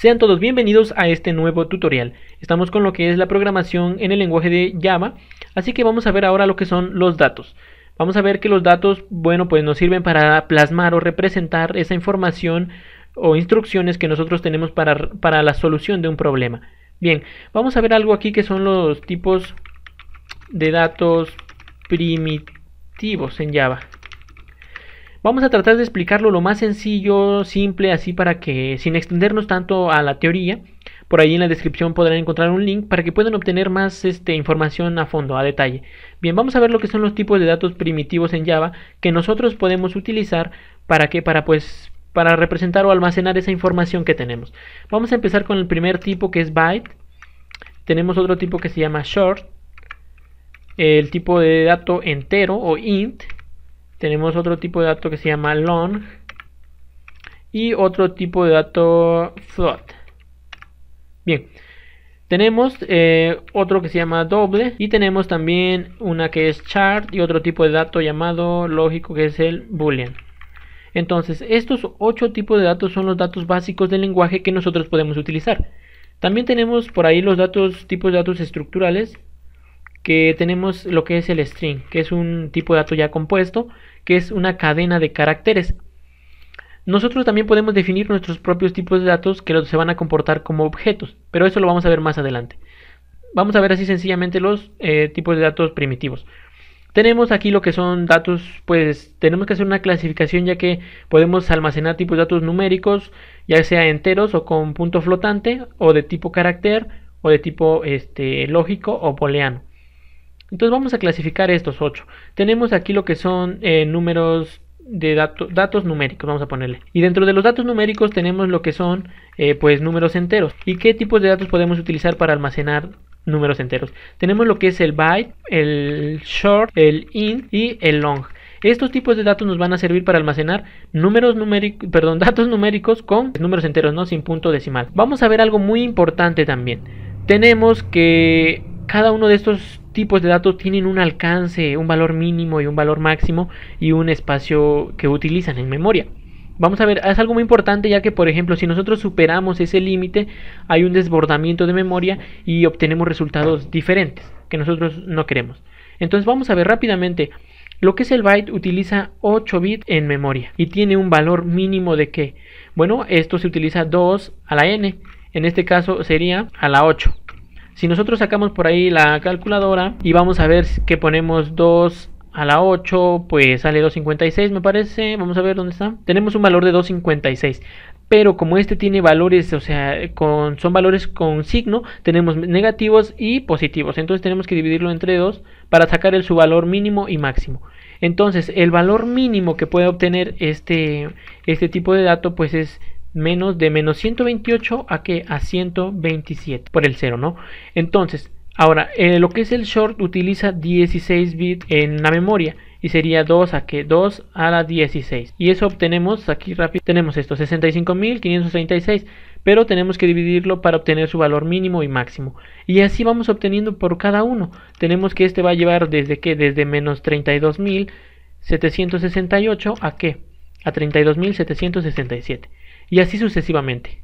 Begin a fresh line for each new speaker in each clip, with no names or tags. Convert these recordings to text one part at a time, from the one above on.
Sean todos bienvenidos a este nuevo tutorial. Estamos con lo que es la programación en el lenguaje de Java, así que vamos a ver ahora lo que son los datos. Vamos a ver que los datos, bueno, pues nos sirven para plasmar o representar esa información o instrucciones que nosotros tenemos para, para la solución de un problema. Bien, vamos a ver algo aquí que son los tipos de datos primitivos en Java. Vamos a tratar de explicarlo lo más sencillo, simple, así para que sin extendernos tanto a la teoría, por ahí en la descripción podrán encontrar un link para que puedan obtener más este, información a fondo, a detalle. Bien, vamos a ver lo que son los tipos de datos primitivos en Java que nosotros podemos utilizar para que para pues para representar o almacenar esa información que tenemos. Vamos a empezar con el primer tipo que es byte. Tenemos otro tipo que se llama short. El tipo de dato entero o int tenemos otro tipo de dato que se llama long y otro tipo de dato float. Bien, tenemos eh, otro que se llama doble y tenemos también una que es chart y otro tipo de dato llamado lógico que es el boolean. Entonces, estos ocho tipos de datos son los datos básicos del lenguaje que nosotros podemos utilizar. También tenemos por ahí los datos, tipos de datos estructurales tenemos lo que es el string, que es un tipo de dato ya compuesto, que es una cadena de caracteres. Nosotros también podemos definir nuestros propios tipos de datos que se van a comportar como objetos, pero eso lo vamos a ver más adelante. Vamos a ver así sencillamente los eh, tipos de datos primitivos. Tenemos aquí lo que son datos, pues tenemos que hacer una clasificación ya que podemos almacenar tipos de datos numéricos, ya sea enteros o con punto flotante, o de tipo carácter, o de tipo este, lógico o booleano. Entonces vamos a clasificar estos 8. Tenemos aquí lo que son eh, números de datos numéricos, vamos a ponerle. Y dentro de los datos numéricos tenemos lo que son eh, pues números enteros. ¿Y qué tipos de datos podemos utilizar para almacenar números enteros? Tenemos lo que es el byte, el short, el int y el long. Estos tipos de datos nos van a servir para almacenar números numéricos, perdón, datos numéricos con números enteros, no sin punto decimal. Vamos a ver algo muy importante también. Tenemos que cada uno de estos tipos de datos tienen un alcance, un valor mínimo y un valor máximo y un espacio que utilizan en memoria. Vamos a ver, es algo muy importante ya que por ejemplo si nosotros superamos ese límite hay un desbordamiento de memoria y obtenemos resultados diferentes que nosotros no queremos. Entonces vamos a ver rápidamente lo que es el byte utiliza 8 bits en memoria y tiene un valor mínimo de qué? Bueno, esto se utiliza 2 a la n, en este caso sería a la 8. Si nosotros sacamos por ahí la calculadora y vamos a ver que ponemos 2 a la 8, pues sale 2.56 me parece, vamos a ver dónde está. Tenemos un valor de 2.56, pero como este tiene valores, o sea, con, son valores con signo, tenemos negativos y positivos. Entonces tenemos que dividirlo entre 2 para sacar el su valor mínimo y máximo. Entonces, el valor mínimo que puede obtener este, este tipo de dato, pues es menos de menos 128 a que a 127 por el 0, ¿no? Entonces, ahora eh, lo que es el short utiliza 16 bits en la memoria y sería 2 a que 2 a la 16 y eso obtenemos aquí rápido tenemos esto 65.536 pero tenemos que dividirlo para obtener su valor mínimo y máximo y así vamos obteniendo por cada uno tenemos que este va a llevar desde que desde menos 32.768 a que a 32.767 y así sucesivamente.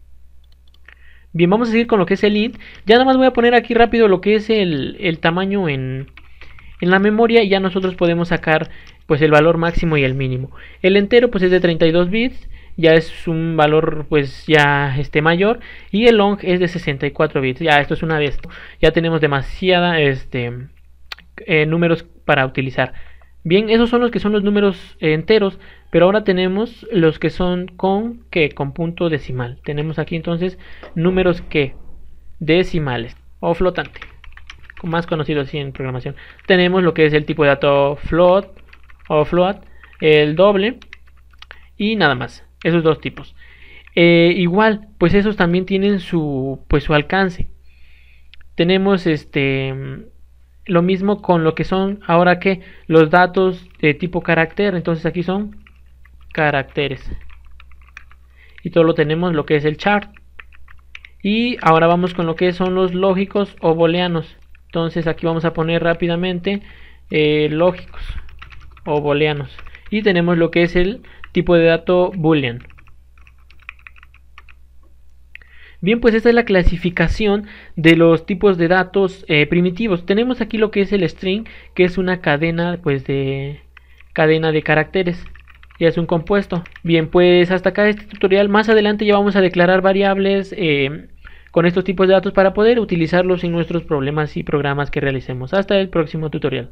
Bien, vamos a seguir con lo que es el int. Ya nada más voy a poner aquí rápido lo que es el, tamaño en, en, la memoria y ya nosotros podemos sacar pues el valor máximo y el mínimo. El entero pues es de 32 bits, ya es un valor pues ya este mayor y el long es de 64 bits. Ya esto es una vez, ya tenemos demasiada este eh, números para utilizar. Bien, esos son los que son los números eh, enteros, pero ahora tenemos los que son con que con punto decimal. Tenemos aquí entonces números que decimales o flotante, más conocido así en programación. Tenemos lo que es el tipo de dato float o float, el doble y nada más. Esos dos tipos. Eh, igual, pues esos también tienen su pues su alcance. Tenemos este lo mismo con lo que son ahora que los datos de tipo carácter. Entonces aquí son caracteres. Y todo lo tenemos lo que es el chart. Y ahora vamos con lo que son los lógicos o booleanos. Entonces aquí vamos a poner rápidamente eh, lógicos o booleanos. Y tenemos lo que es el tipo de dato boolean. Bien, pues esta es la clasificación de los tipos de datos eh, primitivos. Tenemos aquí lo que es el string, que es una cadena, pues de cadena de caracteres. y es un compuesto. Bien, pues hasta acá este tutorial. Más adelante ya vamos a declarar variables eh, con estos tipos de datos para poder utilizarlos en nuestros problemas y programas que realicemos. Hasta el próximo tutorial.